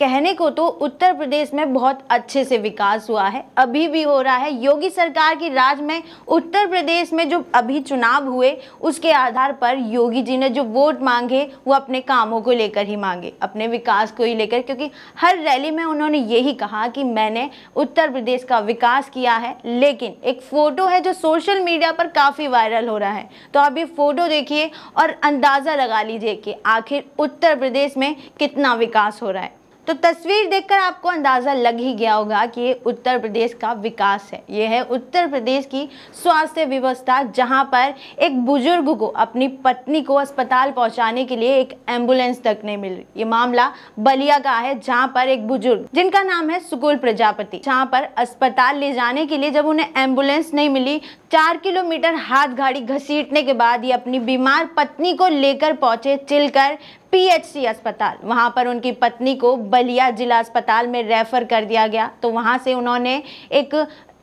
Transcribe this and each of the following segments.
कहने को तो उत्तर प्रदेश में बहुत अच्छे से विकास हुआ है अभी भी हो रहा है योगी सरकार की राज में उत्तर प्रदेश में जो अभी चुनाव हुए उसके आधार पर योगी जी ने जो वोट मांगे वो अपने कामों को लेकर ही मांगे अपने विकास को ही लेकर क्योंकि हर रैली में उन्होंने यही कहा कि मैंने उत्तर प्रदेश का विकास किया है लेकिन एक फ़ोटो है जो सोशल मीडिया पर काफ़ी वायरल हो रहा है तो आप ये फ़ोटो देखिए और अंदाज़ा लगा लीजिए कि आखिर उत्तर प्रदेश में कितना विकास हो रहा है तो तस्वीर देखकर आपको अंदाज़ा लग ही गया होगा कि ये उत्तर प्रदेश का विकास है ये है उत्तर प्रदेश की स्वास्थ्य व्यवस्था जहाँ पर एक बुजुर्ग को अपनी पत्नी को अस्पताल पहुँचाने के लिए एक एम्बुलेंस तक नहीं मिल रही ये मामला बलिया का है जहाँ पर एक बुजुर्ग जिनका नाम है सुकुल प्रजापति जहाँ पर अस्पताल ले जाने के लिए जब उन्हें एम्बुलेंस नहीं मिली चार किलोमीटर हाथ गाड़ी घसीटने के बाद ये अपनी बीमार पत्नी को लेकर पहुंचे चिलकर पीएचसी अस्पताल वहां पर उनकी पत्नी को बलिया जिला अस्पताल में रेफर कर दिया गया तो वहां से उन्होंने एक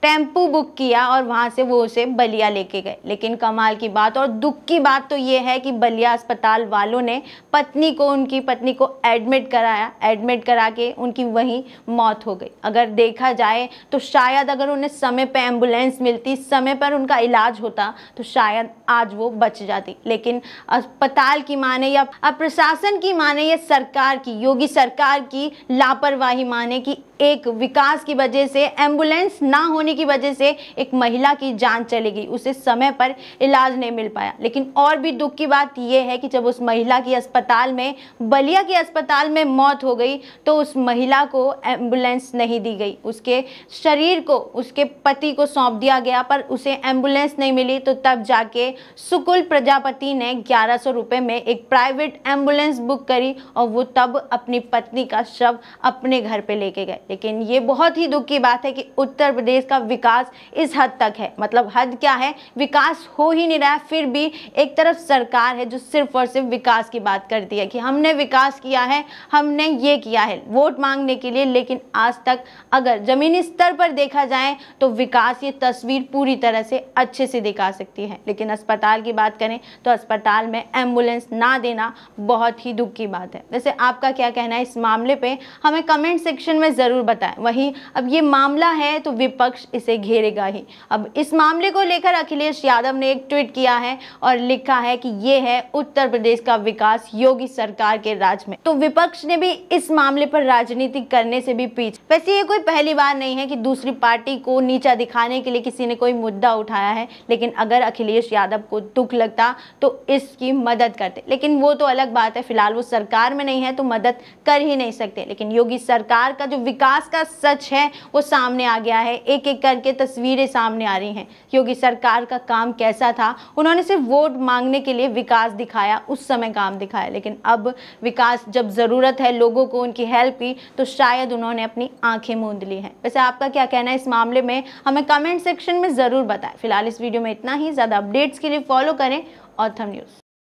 टेम्पू बुक किया और वहाँ से वो उसे बलिया लेके गए लेकिन कमाल की बात और दुख की बात तो ये है कि बलिया अस्पताल वालों ने पत्नी को उनकी पत्नी को एडमिट कराया एडमिट करा के उनकी वहीं मौत हो गई अगर देखा जाए तो शायद अगर उन्हें समय पर एम्बुलेंस मिलती समय पर उनका इलाज होता तो शायद आज वो बच जाती लेकिन अस्पताल की माने या प्रशासन की माने या सरकार की योगी सरकार की लापरवाही माने कि एक विकास की वजह से एम्बुलेंस ना होने बेवकूफ़ी की वजह से एक महिला की जान चली गई उसे समय पर इलाज नहीं मिल पाया लेकिन और भी दुख की बात यह है कि जब उस महिला की अस्पताल में बलिया के अस्पताल में मौत हो गई तो उस महिला को एम्बुलेंस नहीं दी गई उसके शरीर को उसके पति को सौंप दिया गया पर उसे एम्बुलेंस नहीं मिली तो तब जाके सुकुल प्रजापति ने ग्यारह सौ रुपये में एक प्राइवेट एम्बुलेंस बुक करी और वो तब अपनी पत्नी का शव अपने घर पे लेके गए लेकिन ये बहुत ही दुख की बात है कि उत्तर प्रदेश का मतलब विकास इस हद तक है मतलब हद क्या है विकास हो ही नहीं रहा फिर भी एक तरफ सरकार है जो सिर्फ और सिर्फ विकास की बात करती है कि हमने विकास किया है हमने ये किया है वोट मांगने के लिए लेकिन आज तक अगर ज़मीनी स्तर पर देखा जाए तो विकास ये तस्वीर पूरी तरह से अच्छे से दिखा सकती है लेकिन अस्पताल की बात करें तो अस्पताल में एम्बुलेंस ना देना बहुत ही दुख की बात है वैसे आपका क्या कहना है इस मामले पर हमें कमेंट सेक्शन में ज़रूर बताएं वहीं अब ये मामला है तो विपक्ष विपक्ष इसे घेरेगा ही अब इस मामले को लेकर अखिलेश यादव ने एक ट्वीट किया है और लिखा है कि ये है उत्तर प्रदेश का विकास योगी सरकार के राज में तो विपक्ष ने भी इस मामले पर राजनीति करने से भी पीछे वैसे ये कोई पहली बार नहीं है कि दूसरी पार्टी को नीचा दिखाने के लिए किसी ने कोई मुद्दा उठाया है लेकिन अगर अखिलेश यादव को दुख लगता तो इसकी मदद करते लेकिन वो तो अलग बात है फिलहाल वो सरकार में नहीं है तो मदद कर ही नहीं सकते लेकिन योगी सरकार का जो विकास का सच है वो सामने आ गया है एक एक एक करके तस्वीरें सामने आ रही हैं योगी सरकार का काम कैसा था उन्होंने सिर्फ वोट मांगने के लिए विकास दिखाया उस समय काम दिखाया लेकिन अब विकास जब ज़रूरत है लोगों को उनकी हेल्प की तो शायद उन्होंने अपनी आंखें मूंद ली हैं वैसे आपका क्या कहना है इस मामले में हमें कमेंट सेक्शन में ज़रूर बताएं फिलहाल इस वीडियो में इतना ही ज़्यादा अपडेट्स के लिए फॉलो करें ऑथम न्यूज़